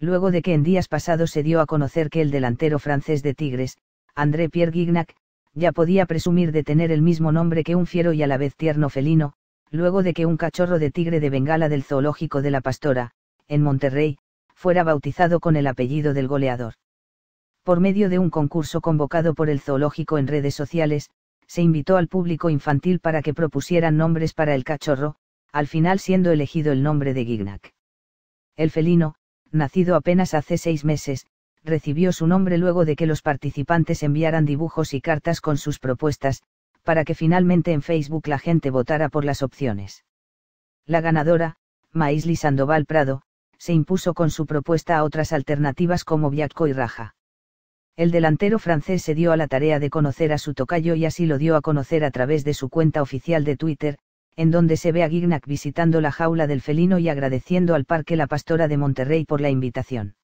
luego de que en días pasados se dio a conocer que el delantero francés de Tigres, André Pierre Guignac, ya podía presumir de tener el mismo nombre que un fiero y a la vez tierno felino, luego de que un cachorro de tigre de Bengala del zoológico de la Pastora, en Monterrey, fuera bautizado con el apellido del goleador. Por medio de un concurso convocado por el zoológico en redes sociales, se invitó al público infantil para que propusieran nombres para el cachorro, al final siendo elegido el nombre de Guignac. El felino, nacido apenas hace seis meses, recibió su nombre luego de que los participantes enviaran dibujos y cartas con sus propuestas, para que finalmente en Facebook la gente votara por las opciones. La ganadora, Maisli Sandoval Prado, se impuso con su propuesta a otras alternativas como viaco y Raja. El delantero francés se dio a la tarea de conocer a su tocayo y así lo dio a conocer a través de su cuenta oficial de Twitter, en donde se ve a Gignac visitando la jaula del felino y agradeciendo al Parque La Pastora de Monterrey por la invitación.